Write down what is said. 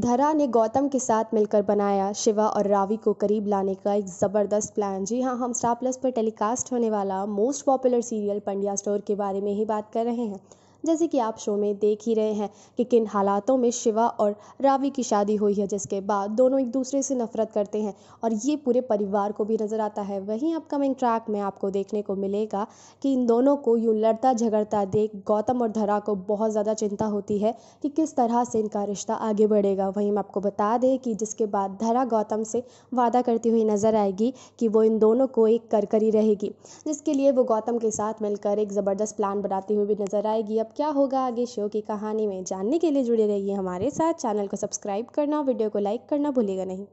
धरा ने गौतम के साथ मिलकर बनाया शिवा और रावी को करीब लाने का एक ज़बरदस्त प्लान जी हाँ हम स्टार प्लस पर टेलीकास्ट होने वाला most popular serial Pandya store के बारे में ही बात कर रहे हैं जैसे कि आप शो में देख ही रहे हैं कि किन हालातों में शिवा और रावी की शादी हुई है जिसके बाद दोनों एक दूसरे से नफरत करते हैं और ये पूरे परिवार को भी नज़र आता है वहीं अपकमिंग ट्रैक में आपको देखने को मिलेगा कि इन दोनों को यूँ लड़ता झगड़ता देख गौतम और धरा को बहुत ज़्यादा चिंता होती है कि किस तरह से इनका रिश्ता आगे बढ़ेगा वहीं हम आपको बता दें कि जिसके बाद धरा गौतम से वादा करती हुई नज़र आएगी कि वो इन दोनों को एक करकरी रहेगी जिसके लिए वो गौतम के साथ मिलकर एक ज़बरदस्त प्लान बनाती हुई भी नज़र आएगी अब अब क्या होगा आगे शो की कहानी में जानने के लिए जुड़े रहिए हमारे साथ चैनल को सब्सक्राइब करना वीडियो को लाइक करना भूलेगा नहीं